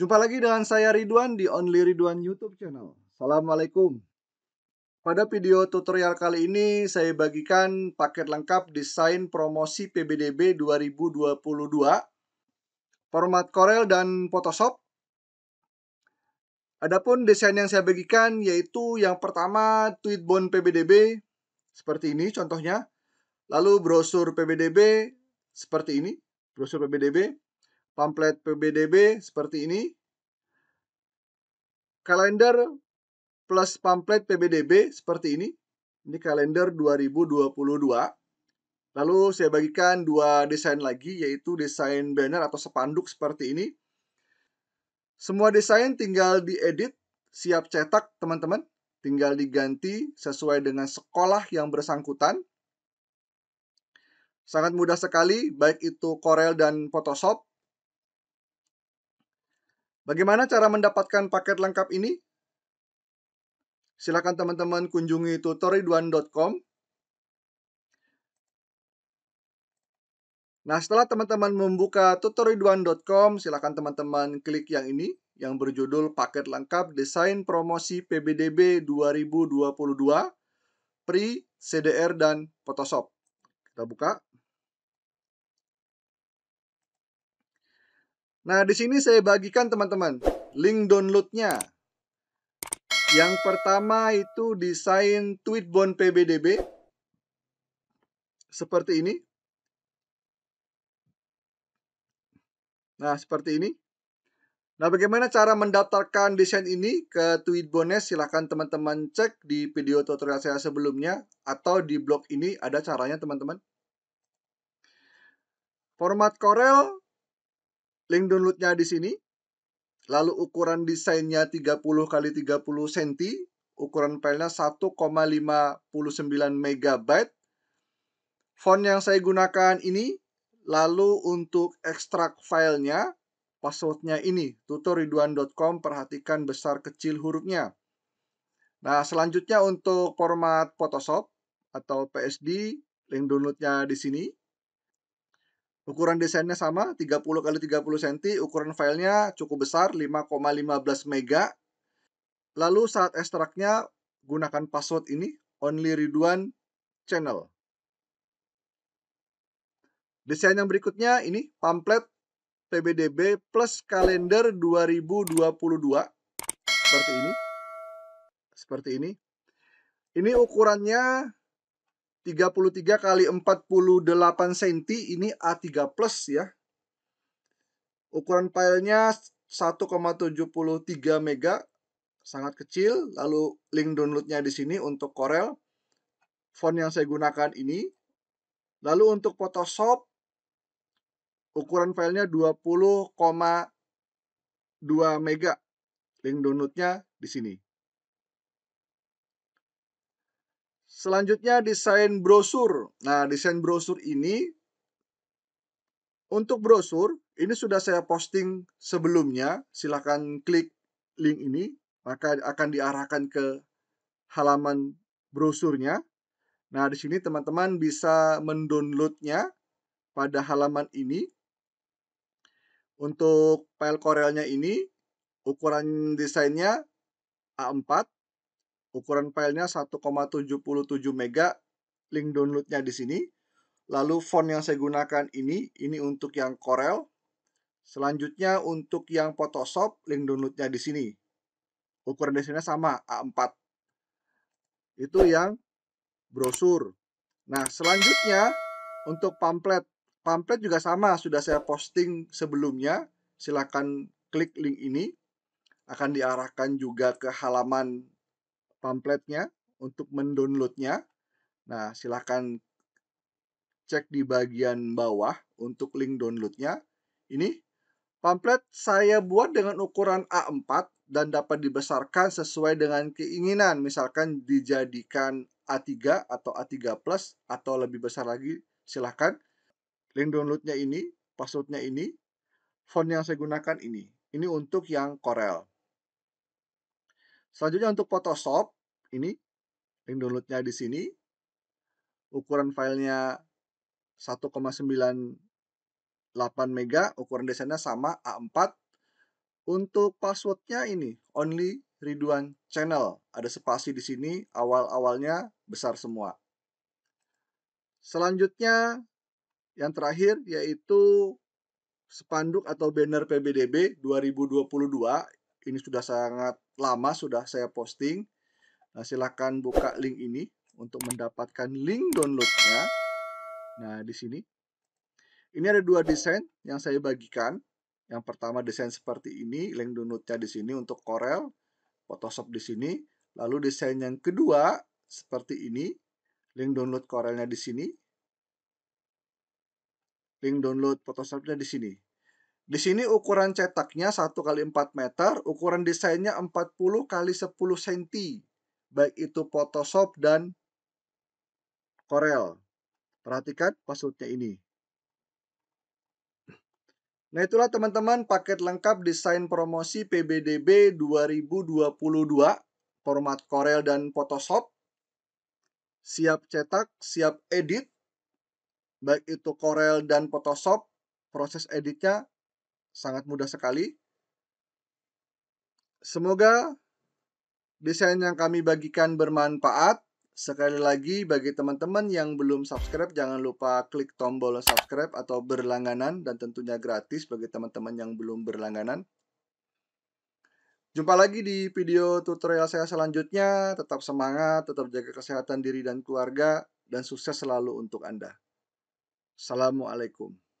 Jumpa lagi dengan saya Ridwan di Only Ridwan YouTube channel. Assalamualaikum. Pada video tutorial kali ini saya bagikan paket lengkap desain promosi PBDB 2022 format Corel dan Photoshop. Adapun desain yang saya bagikan yaitu yang pertama tweetbone PBDB seperti ini contohnya. Lalu brosur PBDB seperti ini, brosur PBDB pamflet PBDB seperti ini. Kalender plus pamflet PBDB seperti ini. Ini kalender 2022. Lalu saya bagikan dua desain lagi yaitu desain banner atau sepanduk seperti ini. Semua desain tinggal diedit, siap cetak teman-teman. Tinggal diganti sesuai dengan sekolah yang bersangkutan. Sangat mudah sekali, baik itu Corel dan Photoshop. Bagaimana cara mendapatkan paket lengkap ini? Silakan teman-teman kunjungi tutorialduan.com. Nah, setelah teman-teman membuka tutorialduan.com, silakan teman-teman klik yang ini yang berjudul Paket Lengkap Desain Promosi PBDB 2022 Pre, CDR dan Photoshop. Kita buka. Nah, di sini saya bagikan teman-teman link downloadnya. Yang pertama itu desain tweetbone PBDB. Seperti ini. Nah, seperti ini. Nah, bagaimana cara mendaftarkan desain ini ke Tweetbone? Silahkan teman-teman cek di video tutorial saya sebelumnya atau di blog ini ada caranya teman-teman. Format Corel Link downloadnya di sini. Lalu ukuran desainnya 30 kali 30 cm, ukuran filenya 1,59 MB. Font yang saya gunakan ini, lalu untuk ekstrak filenya, passwordnya ini, tutoriduan.com, perhatikan besar kecil hurufnya. Nah, selanjutnya untuk format Photoshop atau PSD, link downloadnya di sini. Ukuran desainnya sama, 30 kali 30 cm, ukuran filenya cukup besar, 5,15 mega. Lalu saat ekstraknya, gunakan password ini, Only Ridwan Channel. Desain yang berikutnya ini, pamflet PBDB plus kalender 2022. Seperti ini. Seperti ini. Ini ukurannya 33 kali 48 cm ini A3 plus ya. Ukuran filenya 1,73 mega, sangat kecil. Lalu link downloadnya di sini untuk Corel. Font yang saya gunakan ini. Lalu untuk Photoshop, ukuran filenya 20,2 mega. Link downloadnya di sini. Selanjutnya desain brosur. Nah, desain brosur ini untuk brosur ini sudah saya posting sebelumnya. Silahkan klik link ini, maka akan diarahkan ke halaman brosurnya. Nah, di sini teman-teman bisa mendownloadnya pada halaman ini. Untuk file Corelnya ini, ukuran desainnya A4 Ukuran filenya 1,77 mega, link downloadnya di sini. Lalu font yang saya gunakan ini, ini untuk yang Corel. Selanjutnya untuk yang Photoshop, link downloadnya di sini. Ukuran desainnya sama, A4. Itu yang brosur. Nah, selanjutnya untuk pamflet. Pamflet juga sama, sudah saya posting sebelumnya. silakan klik link ini. Akan diarahkan juga ke halaman pamfletnya untuk mendownloadnya. Nah, silahkan cek di bagian bawah untuk link downloadnya. Ini pamflet saya buat dengan ukuran A4 dan dapat dibesarkan sesuai dengan keinginan. Misalkan dijadikan A3 atau A3 plus atau lebih besar lagi silahkan. Link downloadnya ini, passwordnya ini, font yang saya gunakan ini. Ini untuk yang Corel. Selanjutnya untuk Photoshop, ini link downloadnya di sini. Ukuran filenya 1,98 mega, ukuran desainnya sama A4. Untuk passwordnya ini, only Ridwan Channel. Ada spasi di sini, awal-awalnya besar semua. Selanjutnya, yang terakhir yaitu spanduk atau banner PBDB 2022 ini sudah sangat lama sudah saya posting. Nah, silahkan buka link ini untuk mendapatkan link downloadnya. Nah, di sini. Ini ada dua desain yang saya bagikan. Yang pertama desain seperti ini, link downloadnya di sini untuk Corel, Photoshop di sini. Lalu desain yang kedua seperti ini, link download Corelnya di sini, link download Photoshopnya di sini. Di sini ukuran cetaknya 1 kali 4 meter, ukuran desainnya 40 kali 10 cm, baik itu Photoshop dan Corel. Perhatikan passwordnya ini. Nah itulah teman-teman paket lengkap desain promosi PBDB 2022 format Corel dan Photoshop. Siap cetak, siap edit, baik itu Corel dan Photoshop. Proses editnya sangat mudah sekali. Semoga desain yang kami bagikan bermanfaat. Sekali lagi bagi teman-teman yang belum subscribe jangan lupa klik tombol subscribe atau berlangganan dan tentunya gratis bagi teman-teman yang belum berlangganan. Jumpa lagi di video tutorial saya selanjutnya. Tetap semangat, tetap jaga kesehatan diri dan keluarga dan sukses selalu untuk Anda. Assalamualaikum.